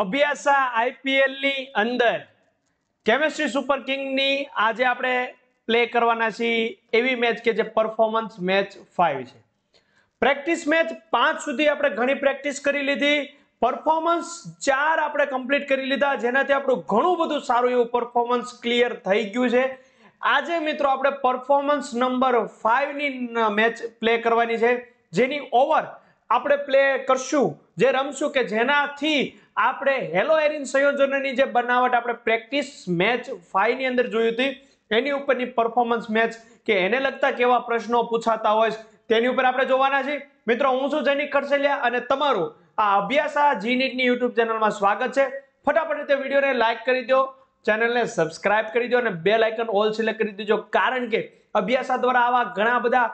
અભ્યાસા આઈપીએલની અંદર chemistry super કિંગની આજે આપણે પ્લે કરવાના છીએ એવી મેચ કે જે પરફોર્મન્સ મેચ ફાઈવ છે પ્રેક્ટિસ મેચ પાંચ સુધી આપણે ઘણી પ્રેક્ટિસ કરી લીધી પરફોર્મન્સ ચાર આપણે કમ્પ્લીટ કરી લીધા જેનાથી આપણું ઘણું બધું સારું એવું પરફોર્મન્સ ક્લિયર થઈ ગયું છે આજે મિત્રો આપણે પરફોર્મન્સ નંબર ફાઈવની મેચ પ્લે કરવાની છે જેની ઓવર આપણે પ્લે કરશું જે રમશું કે જેનાથી આપણે હેલો એરિન સંયોજનોની જે બનાવટ આપણે પ્રેક્ટિસ મેચ ફાઈવની અંદર જોયું હતી એની ઉપરની પરફોર્મન્સ મેચ કે એને લગતા કેવા પ્રશ્નો પૂછાતા હોય તેની ઉપર આપણે જોવાના છીએ મિત્રો હું છું જેની કરસેલિયા અને તમારું આ અભ્યાસા આ જી નીટની યુટ્યુબ ચેનલમાં સ્વાગત છે ફટાફટ રીતે વિડીયોને લાઇક કરી દો ચેનલને સબસ્ક્રાઇબ કરી દો અને બે લાઇકન ઓલ સિલેક્ટ કરી દેજો કારણ કે અભ્યાસા દ્વારા આવા ઘણા બધા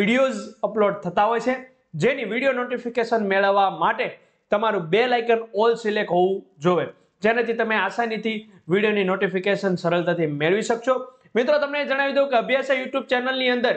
વિડીયોઝ અપલોડ થતા હોય છે જેની વિડીયો નોટિફિકેશન મેળવવા માટે તમારું બે આઇકન ઓલ સિલેક્ટ હોવું જોઈએ જેનાથી તમે આસાનીથી વિડીયોની નોટિફિકેશન સરળતાથી મેળવી શકશો મિત્રો તમને જણાવી દઉં કે અભ્યાસ યુટ્યુબ ચેનલની અંદર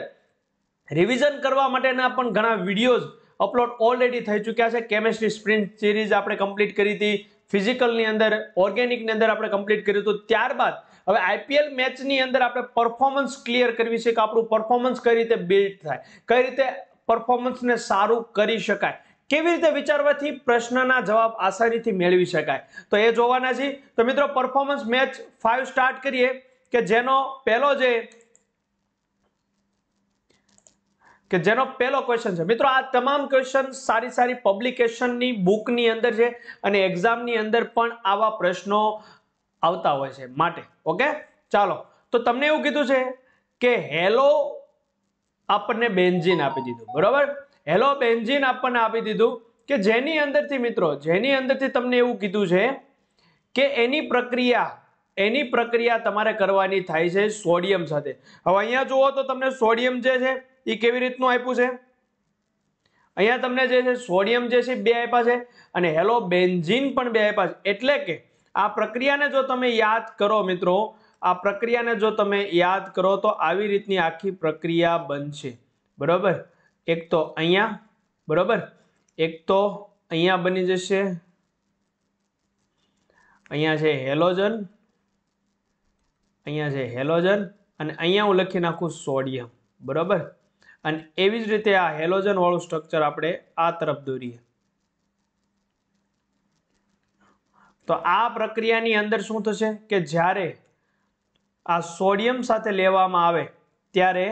રિવિઝન કરવા માટેના પણ ઘણા વિડીયોઝ અપલોડ ઓલરેડી થઈ ચૂક્યા છે કેમેસ્ટ્રી સ્પ્રિન્ટ સિરીઝ આપણે કમ્પ્લીટ કરી હતી ફિઝિકલની અંદર ઓર્ગેનિકની અંદર આપણે કમ્પ્લીટ કર્યું હતું ત્યારબાદ હવે આઈપીએલ મેચની અંદર આપણે પરફોર્મન્સ ક્લિયર કરવી છે કે આપણું પરફોર્મન્સ કઈ રીતે બિલ્ડ થાય કઈ રીતે પરફોર્મન્સને સારું કરી શકાય કેવી રીતે વિચારવાથી પ્રશ્નના જવાબ આસાનીથી મેળવી શકાય તો એ જોવાના છે તો મિત્રો પરફોર્મન્સ મેચ ફાઇવ સ્ટાર્ટ કરીએ કે જેનો પહેલો જે કે જેનો પહેલો ક્વેશ્ચન છે મિત્રો આ તમામ ક્વેશ્ચન સારી સારી પબ્લિકેશનની બુકની અંદર છે અને એક્ઝામની અંદર પણ આવા પ્રશ્નો આવતા હોય છે માટે ઓકે ચાલો તો તમને એવું કીધું છે કે હેલો આપણને બેન્ઝિન આપી દીધું બરાબર હેલો બેન્ઝિન આપણને આપી દીધું કે જેની અંદરથી મિત્રો જેની અંદરથી તમને એવું કીધું છે કે એની પ્રક્રિયા એની પ્રક્રિયા તમારે કરવાની થાય છે સોડિયમ સાથે હવે અહીંયા જુઓ તો તમને સોડિયમ જે છે એ કેવી રીતનું આપ્યું છે અહીંયા તમને જે છે સોડિયમ જે છે બે આપ્યા છે અને હેલો બેન્ઝિન પણ બે આપ્યા છે એટલે કે આ પ્રક્રિયાને જો તમે યાદ કરો મિત્રો આ પ્રક્રિયાને જો તમે યાદ કરો તો આવી રીતની આખી પ્રક્રિયા બનશે બરાબર એક તો અહીંયા બરાબર એક તો અહીંયા બની જશે અહીંયા છે હેલોજન અહીંયા છે હેલોજન અને અહીંયા હું લખી નાખું સોડિયમ બરાબર અને એવી જ રીતે આ હેલોજનવાળું સ્ટ્રક્ચર આપણે આ તરફ દોરીએ તો આ પ્રક્રિયાની અંદર શું થશે કે જ્યારે આ સોડિયમ સાથે લેવામાં આવે ત્યારે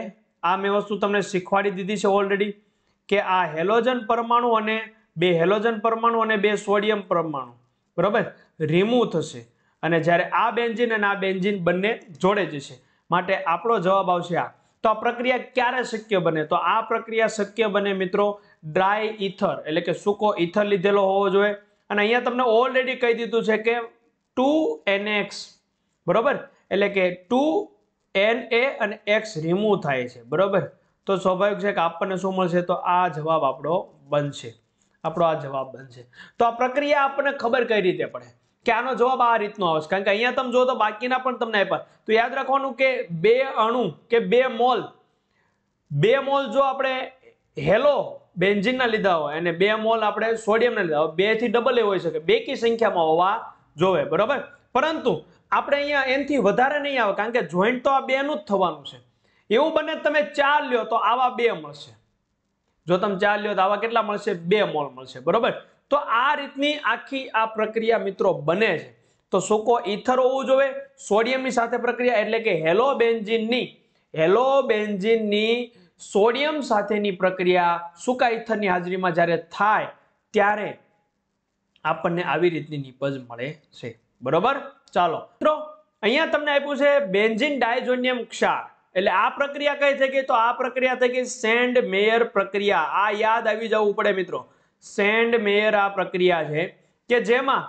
આ મેં વસ્તુ તમને શીખવાડી દીધી છે ઓલરેડી કે આ હેલોજન પરમાણુ અને બે હેલોજન પરમાણુ અને બે સોડિયમ પરમાણુ બરાબર રિમૂવ થશે અને જ્યારે આ બેન્જિન અને આ બેન્જિન બંને જોડે જશે માટે આપણો જવાબ આવશે આ તો આ પ્રક્રિયા ક્યારે શક્ય બને તો આ પ્રક્રિયા શક્ય બને મિત્રો ડ્રાય ઇથર એટલે કે સૂકો ઇથર લીધેલો હોવો જોઈએ અને અહીંયા તમને ઓલરેડી કહી દીધું છે કે ટુ એનએક્સ બરાબર એટલે કે ટુ એન એ અને એક્સ રિમૂવ થાય છે બરાબર તો સ્વાભાવિક છે કે આપણને શું મળશે તો આ જવાબ આપણો બનશે આપણો આ જવાબ બનશે તો આ પ્રક્રિયા આપણને ખબર કઈ રીતે પડે કે આનો જવાબ આ રીતનો આવશે કારણ કે અહીંયા તમે જો તો બાકીના પણ તમને આપ્યા તો યાદ રાખવાનું કે બે અણુ કે બે મોલ બે મોલ જો આપણે હેલો બેન્ઝિનના લીધા હોય અને બે મોલ આપણે સોડિયમના લીધા હોય બેથી ડબલ એ હોઈ શકે બે કી સંખ્યામાં હોવા જોવે બરાબર પરંતુ આપણે અહીંયા એનથી વધારે નહીં આવે કારણ કે જોઈન્ટ તો આ બેનું જ થવાનું છે એવું બને તમે ચાર લ્યો તો આવા બે મળશે જો તમે ચાર લ્યો તો આવા કેટલા મળશે બે મોલ મળશે બરોબર તો આ રીતની આખી આ પ્રક્રિયા મિત્રો બને છે તો સોકો ઇથર હોવું જોઈએ સોડિયમની સાથે પ્રક્રિયા એટલે કે હેલો બેન્જિનની હેલો બેન્જિનની સોડિયમ સાથેની પ્રક્રિયા સૂકા ઇથરની હાજરીમાં જ્યારે થાય ત્યારે આપણને આવી રીતની નીપજ મળે છે બરોબર ચાલો મિત્રો અહીંયા તમને આપ્યું છે બેન્ઝિન ડાયઝોનિયમ ક્ષાર એટલે આ પ્રક્રિયા કઈ થઈ ગઈ તો આ પ્રક્રિયા થઈ ગઈ સેન્ડ મેયર પ્રક્રિયા આ યાદ આવી જવું પડે મિત્રો સેન્ડ મેયર આ પ્રક્રિયા છે કે જેમાં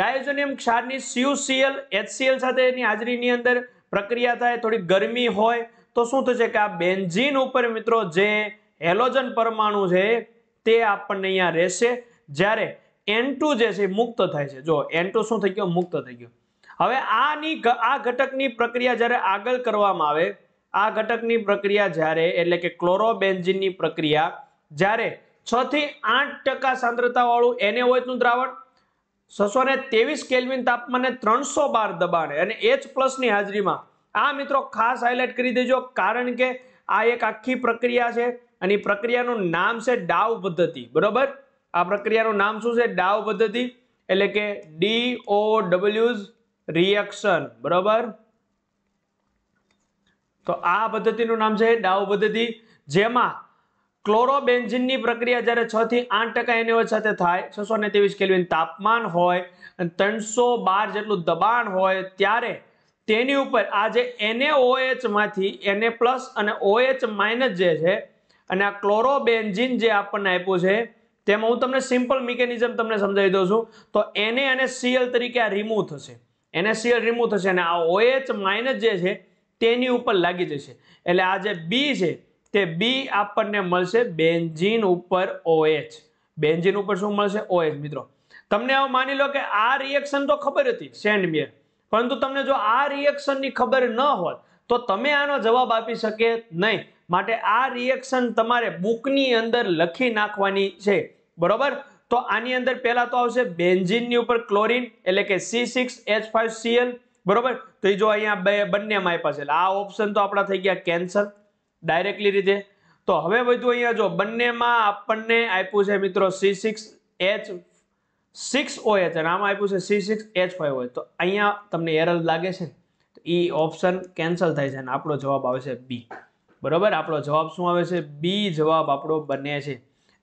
ડાયઝોનિયમ ક્ષારની સીયુસીએલ એચસીએલ સાથે એની હાજરીની અંદર પ્રક્રિયા થાય થોડી ગરમી હોય તો શું થશે કે આ બેન્ઝીન ઉપર મિત્રો જે હેલોજન પરમાણુ છે તે આપણને અહીંયા રહેશે જ્યારે એન જે છે મુક્ત થાય છે જો એન શું થઈ ગયો મુક્ત થઈ ગયો હવે આની આ ઘટકની પ્રક્રિયા જ્યારે આગળ કરવામાં આવે આ ઘટકની પ્રક્રિયા જ્યારે એટલે કે ક્લોરોબેન્ઝિનની પ્રક્રિયા જ્યારે છ થી આઠ ટકા સાંદ્રતાવાળું એને એનેઓએચનું દ્રાવણ છસો ને ત્રેવીસ કેલ્વિન તાપમાને ત્રણસો બાર દબાણે અને એચ પ્લસની હાજરીમાં આ મિત્રો ખાસ હાઇલાઇટ કરી દેજો કારણ કે આ એક આખી પ્રક્રિયા છે અને પ્રક્રિયાનું નામ છે ડાવ પદ્ધતિ બરોબર આ પ્રક્રિયાનું નામ શું છે ડાવ પદ્ધતિ એટલે કે ડી ઓ ડબલ્યુઝ રિએક્શન બરોબર તો આ પદ્ધતિનું નામ છે ડાવ પદ્ધતિ જેમાં ક્લોરોબેન્ઝિનની પ્રક્રિયા જ્યારે છ થી આઠ ટકા એનએઓએચ સાથે થાય છસો ને ત્રેવીસ કેલ્વિન તાપમાન હોય અને ત્રણસો બાર જેટલું દબાણ હોય ત્યારે તેની ઉપર આ જે એનએઓએચ માંથી એને પ્લસ અને ઓએચ માઇનસ જે છે અને આ ક્લોરોબેન્ઝિન જે આપણને આપ્યું છે તેમાં હું તમને સિમ્પલ મિકેનિઝમ તમને સમજાવી દઉં છું તો એને અને સીએલ તરીકે આ રિમૂવ થશે એનએસસીએલ રિમૂવ થશે અને આ ઓએચ માઇનસ જે છે તેની ઉપર લાગી જશે એટલે આ જે બી છે તે બી આપણને મળશે બેન્જીન ઉપર ઓએચ બેન્જીન ઉપર શું મળશે ઓએચ મિત્રો તમને હવે માની લો કે આ રિએક્શન તો ખબર હતી સેન્ડ મિયર પરંતુ તમને જો આ રિએક્શનની ખબર ન હોત તો તમે આનો જવાબ આપી શકે નહીં માટે આ રિએક્શન તમારે બુકની અંદર લખી નાખવાની છે બરોબર તો આની અંદર પહેલા તો આવશે બેન્ઝિનની ઉપર ક્લોરિન એટલે કે C six H five Cl બરોબર તો એ જો અહીંયા બે બંનેમાં આપ્યા છે આ ઓપ્શન તો આપણા થઈ ગયા કેન્સલ ડાયરેક્ટલી રીતે તો હવે બધું અહીંયા જો બંનેમાં આપણને આપ્યું છે મિત્રો C six H six O H અને આમાં આપ્યું છે સી સિક્સ એચ ફાઈવ હોય તો અહીંયા તમને એરર લાગે છે તો એ ઓપ્શન કેન્સલ થાય છે અને આપણો જવાબ આવે છે બી બરોબર આપણો જવાબ શું આવે છે બી જવાબ આપણો બને છે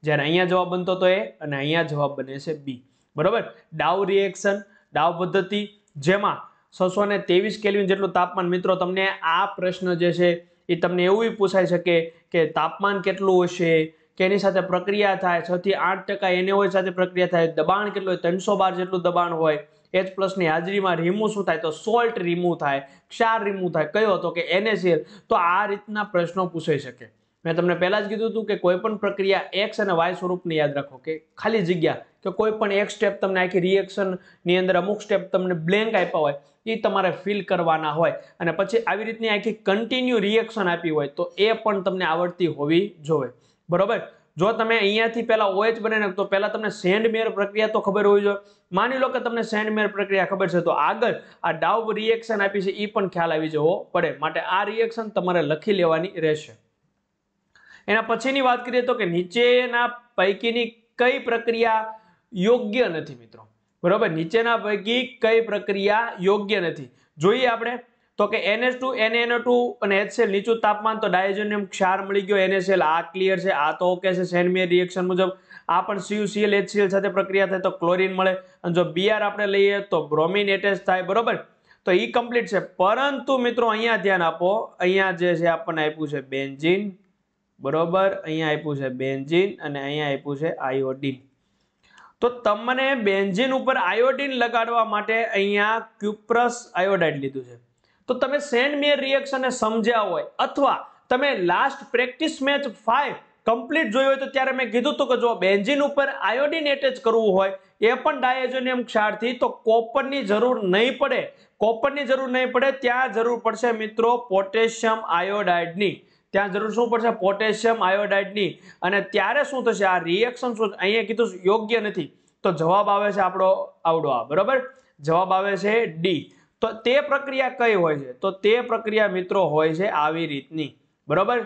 જ્યારે અહીંયા જવાબ બનતો તો એ અને અહીંયા જવાબ બને છે બી બરોબર ડાવ રિએક્શન ડાવ પદ્ધતિ જેમાં છસો ને ત્રેવીસ કેલ્વિન જેટલું તાપમાન મિત્રો તમને આ પ્રશ્ન જે છે એ તમને એવું પૂછાઈ શકે કે તાપમાન કેટલું હશે કેની સાથે પ્રક્રિયા થાય છ થી આઠ ટકા એને હોય સાથે પ્રક્રિયા થાય દબાણ કેટલું હોય ત્રણસો બાર જેટલું દબાણ હોય એચ પ્લસની હાજરીમાં રિમૂવ શું થાય તો સોલ્ટ રિમૂવ થાય ક્ષાર રિમૂવ થાય કયો હતો કે એનએસીએલ તો આ રીતના પ્રશ્નો પૂછાઈ શકે મેં તમને પહેલાં જ કીધું હતું કે કોઈ પણ પ્રક્રિયા એક્સ અને વાય સ્વરૂપને યાદ રાખો કે ખાલી જગ્યા કે કોઈ પણ એક સ્ટેપ તમને આખી રિએક્શનની અંદર અમુક સ્ટેપ તમને બ્લેન્ક આપ્યા હોય એ તમારે ફિલ કરવાના હોય અને પછી આવી રીતની આખી કન્ટિન્યુ રિએક્શન આપી હોય તો એ પણ તમને આવડતી હોવી જોઈએ બરાબર જો તમે અહીંયાથી પહેલાં ઓએચ બને તો પહેલાં તમને સેન્ડમેર પ્રક્રિયા તો ખબર હોવી જોઈએ માની લો કે તમને સેન્ડમેર પ્રક્રિયા ખબર છે તો આગળ આ ડાઉબ રિએક્શન આપી છે એ પણ ખ્યાલ આવી જવો પડે માટે આ રિએક્શન તમારે લખી લેવાની રહેશે એના પછીની વાત કરીએ તો કે નીચેના પૈકીની કઈ પ્રક્રિયા યોગ્ય નથી મિત્રો બરોબર નીચેના પૈકી કઈ પ્રક્રિયા યોગ્ય નથી જોઈએ આપણે તો કે એનએસ ટુ એનએનઓ ટુ અને એચસીએલ નીચું તાપમાન તો ડાયજોનિયમ ક્ષાર મળી ગયો એનએસએલ આ ક્લિયર છે આ તો ઓકે છે સેનમિયર રિએક્શન મુજબ આ પણ સીયુસીએલ એચસીએલ સાથે પ્રક્રિયા થાય તો ક્લોરિન મળે અને જો બીઆર આપણે લઈએ તો બ્રોમિન એટેચ થાય બરોબર તો એ કમ્પ્લીટ છે પરંતુ મિત્રો અહીંયા ધ્યાન આપો અહીંયા જે છે આપણને આપ્યું છે બેન્ઝિન બરોબર અહીંયા આપ્યું છે બેન્ઝિન અને અહીંયા આપ્યું છે આયોડિન તો તમને બેન્ઝિન ઉપર આયોડિન લગાડવા માટે અહીંયા ક્યુપ્રસ આયોડાઇડ લીધું છે તો તમે સેન્ડ મિયર રિએક્શનને સમજ્યા હોય અથવા તમે last practice match five complete જોઈ હોય તો ત્યારે મેં કીધું હતું કે જો બેન્ઝિન ઉપર આયોડિન એટેચ કરવું હોય એ પણ ડાયઝોનિયમ ક્ષારથી તો કોપરની જરૂર નહીં પડે કોપરની જરૂર નહીં પડે ત્યાં જરૂર પડશે મિત્રો પોટેશિયમ આયોડાઇડની ત્યાં જરૂર શું પડશે પોટેશિયમ આયોડાઇડની અને ત્યારે શું થશે આ રિએક્શન શું અહીંયા કીધું યોગ્ય નથી તો જવાબ આવે છે આપણો આવડો આ બરાબર જવાબ આવે છે ડી તો તે પ્રક્રિયા કઈ હોય છે તો તે પ્રક્રિયા મિત્રો હોય છે આવી રીતની બરાબર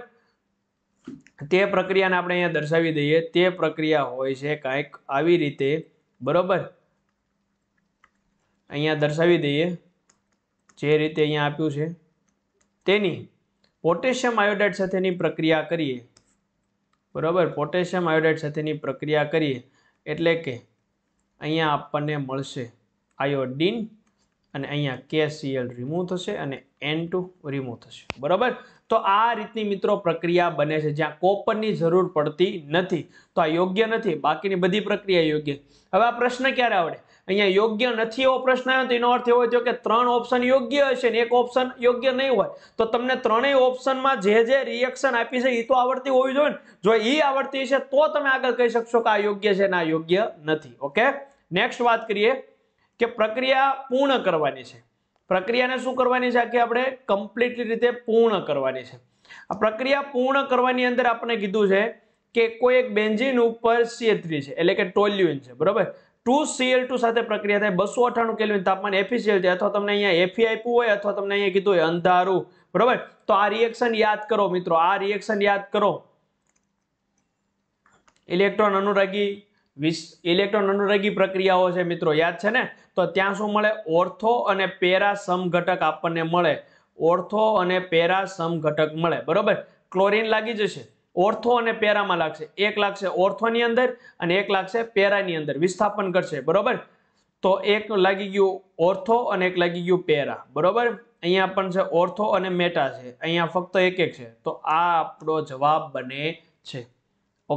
તે પ્રક્રિયાને આપણે અહીંયા દર્શાવી દઈએ તે પ્રક્રિયા હોય છે કાંઈક આવી રીતે બરાબર અહીંયા દર્શાવી દઈએ જે રીતે અહીંયા આપ્યું છે તેની પોટેશિયમ આયોડાઇડ સાથેની પ્રક્રિયા કરીએ બરાબર પોટેશિયમ આયોડાઇડ સાથેની પ્રક્રિયા કરીએ એટલે કે અહીંયા આપણને મળશે આયોડીન અને અહીંયા કેસીએલ રિમૂવ થશે અને એન ટુ રિમૂવ થશે બરાબર તો આ રીતની મિત્રો પ્રક્રિયા બને છે જ્યાં કોપરની જરૂર પડતી નથી તો આ યોગ્ય નથી બાકીની બધી પ્રક્રિયા યોગ્ય હવે આ પ્રશ્ન ક્યારે આવડે અહીંયા યોગ્ય નથી એવો પ્રશ્ન આવ્યો તો એનો અર્થ એવો થયો કે ત્રણ ઓપ્શન યોગ્ય હશે ને એક ઓપ્શન યોગ્ય નહીં હોય તો તમને ત્રણેય ઓપ્શનમાં જે જે રિએક્શન આપી છે એ તો આવડતી હોવી જોઈએ ને જો એ આવડતી છે તો તમે આગળ કહી શકશો કે આ યોગ્ય છે ને આ યોગ્ય નથી ઓકે નેક્સ્ટ વાત કરીએ કે પ્રક્રિયા પૂર્ણ કરવાની છે પ્રક્રિયાને શું કરવાની છે આખી આપણે કમ્પ્લીટલી રીતે પૂર્ણ કરવાની છે આ પ્રક્રિયા પૂર્ણ કરવાની અંદર આપણે કીધું છે કે કોઈ એક બેન્ઝિન ઉપર સીએ છે એટલે કે ટોલ્યુન છે બરાબર ટુ સીએલ ટુ સાથે પ્રક્રિયા થાય બસો અઠાણું કેલ્વિન તાપમાન એફીસીએલ છે અથવા તમને અહીંયા એફી આપ્યું હોય અથવા તમને અહીંયા કીધું હોય અંધારું બરોબર તો આ રિએક્શન યાદ કરો મિત્રો આ રિએક્શન યાદ કરો ઇલેક્ટ્રોન અનુરાગી વિસ ઇલેક્ટ્રોન અનુરાગી પ્રક્રિયાઓ છે મિત્રો યાદ છે ને તો ત્યાં શું મળે ઓર્થો અને પેરા સમઘટક આપણને મળે ઓર્થો અને પેરા સમઘટક મળે બરોબર ક્લોરિન લાગી જશે ઓર્થો અને પેરામાં લાગશે એક લાગશે ઓર્થોની અંદર અને એક લાગશે પેરાની અંદર વિસ્થાપન કરશે બરોબર તો એક લાગી ગયું ઓર્થો અને એક લાગી ગયું પેરા બરોબર અહીંયા પણ છે ઓર્થો અને મેટા છે અહીંયા ફક્ત એક એક છે તો આ આપણો જવાબ બને છે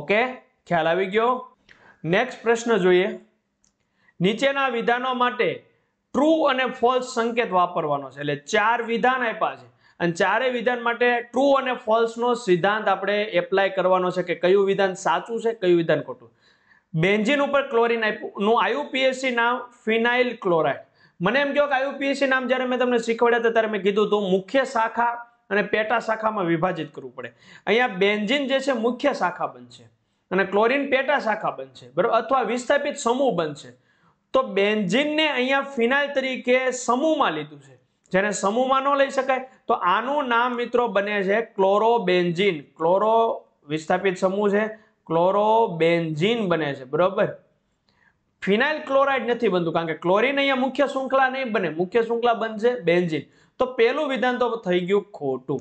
ઓકે ખ્યાલ આવી ગયો નેક્સ્ટ પ્રશ્ન જોઈએ નીચેના વિધાનો માટે ટ્રુ અને ફોલ્સ સંકેત વાપરવાનો છે એટલે ચાર વિધાન આપ્યા છે અને ચારેય વિધાન માટે ટ્રુ અને ફોલ્સનો સિદ્ધાંત આપણે એપ્લાય કરવાનો છે કે કયું વિધાન સાચું છે કયું વિધાન ખોટું બેન્ઝિન ઉપર ક્લોરિન આપ્યું નું આયુપીએસસી નામ ફિનાઇલ ક્લોરાઇડ મને એમ કહો કે આયુપીએસસી નામ જ્યારે મેં તમને શીખવાડ્યા હતા ત્યારે મેં કીધું હતું મુખ્ય શાખા અને પેટા શાખામાં વિભાજિત કરવું પડે અહીંયા બેન્ઝિન જે છે મુખ્ય શાખા બનશે અને ક્લોરિન પેટા શાખા બનશે બરાબર અથવા વિસ્થાપિત સમૂહ બનશે તો બેન્ઝિનને અહીંયા ફિનાઇલ તરીકે સમૂહમાં લીધું છે જેને સમૂહમાં ન લઈ શકાય તો આનું નામ મિત્રો બને છે ક્લોરોબેન્ઝીન ક્લોરો વિસ્થાપિત સમૂહ છે ક્લોરોબેન્ઝીન બને છે બરોબર ફિનાઇલ ક્લોરાઇડ નથી બનતું કારણ કે ક્લોરીન અહીંયા મુખ્ય શૃંખલા નહીં બને મુખ્ય શૃંખલા બનશે બેન્ઝીન તો પહેલું વિધાન તો થઈ ગયું ખોટું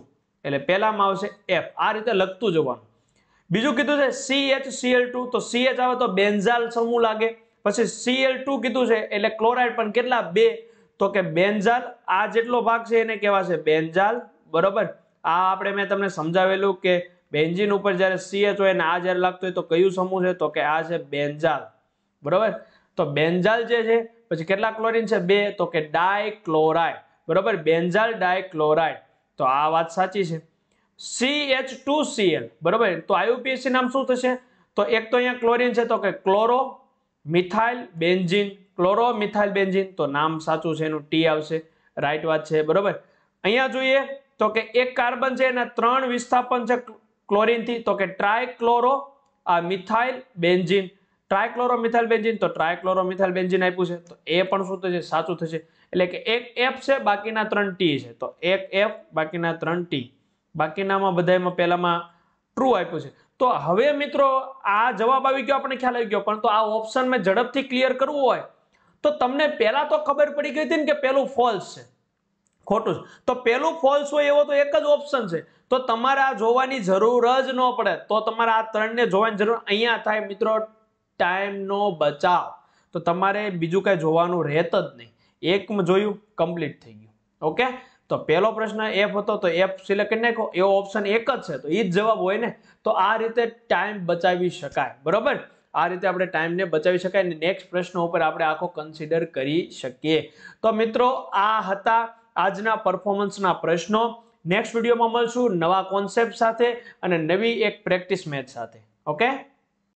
એટલે પહેલામાં આવશે એફ આ રીતે લખતું જવાનું બીજું કીધું છે સી એચ સીએલ ટુ તો સી એચ આવે તો બેન્ઝાલ સમૂહ લાગે પછી સીએલ ટુ કીધું છે એટલે ક્લોરાઇડ પણ કેટલા બે તો કે બેન્ઝાલ આ જેટલો ભાગ છે એને કહેવાશે બેન્ઝાલ બરોબર આ આપણે મેં તમને સમજાવેલું કે બેન્જિન ઉપર જ્યારે સીએચ હોય અને આ જ્યારે લાગતું હોય તો કયું સમૂહ છે તો કે આ છે બેન્ઝાલ બરોબર તો બેન્ઝાલ જે છે પછી કેટલા ક્લોરિન છે બે તો કે ડાયક્લોરાઇડ બરોબર બેન્ઝાલ ડાયક્લોરાઇડ તો આ વાત સાચી છે સીએચ ટુ સીએલ બરોબર તો આયુપીએસસી નામ શું થશે તો એક તો અહીંયા ક્લોરિન છે તો કે chloro methyl benzene chloromethyl benzene તો નામ સાચું છે એનું ટી આવશે રાઈટ વાત છે બરોબર અહીંયા જોઈએ તો કે એક કાર્બન છે એના ત્રણ વિસ્થાપન છે ક્લોરીનથી તો કે ટ્રાયક્લોરો આ મિથાઇલ બેન્ઝિન ટ્રાયક્લોરોમિથાઇલ બેન્ઝિન તો ટ્રાયક્લોરોમિથાઇલ બેન્ઝિન આપ્યું છે તો એ પણ શું થશે સાચું થશે એટલે કે એક એફ છે બાકીના ત્રણ ટી છે તો એક એફ બાકીના ત્રણ ટી બાકીનામાં બધામાં પહેલામાં ટ્રુ આપ્યું છે તો હવે મિત્રો આ જવાબ આવી ગયો આપણે ખ્યાલ આવી ગયો પણ તો આ ઓપ્શન મેં ઝડપથી ક્લિયર કરવું હોય તો તમને પહેલાં તો ખબર પડી ગઈ હતી ને કે પહેલું ફોલ્સ છે ખોટું છે તો પહેલું ફોલ્સ હોય એવો તો એક જ ઓપ્શન છે તો તમારે આ જોવાની જરૂર જ ન પડે તો તમારે આ ત્રણને જોવાની જરૂર અહીંયા થાય મિત્રો ટાઈમનો બચાવ તો તમારે બીજું કાંઈ જોવાનું રહેત જ નહીં એક જોયું કમ્પ્લીટ થઈ ગયું ઓકે તો પહેલો પ્રશ્ન એફ હતો તો એફ સિલેક્ટ કરી નાખો એવો ઓપ્શન એક જ છે તો એ જ જવાબ હોય ને તો આ રીતે ટાઈમ બચાવી શકાય બરાબર આ રીતે આપણે ટાઈમને બચાવી શકાય અને નેક્સ્ટ પ્રશ્નો ઉપર આપણે આખો કન્સિડર કરી શકીએ તો મિત્રો આ હતા આજના પરફોર્મન્સના પ્રશ્નો નેક્સ્ટ વિડીયોમાં મળશું નવા કોન્સેપ્ટ સાથે અને નવી એક પ્રેક્ટિસ મેચ સાથે ઓકે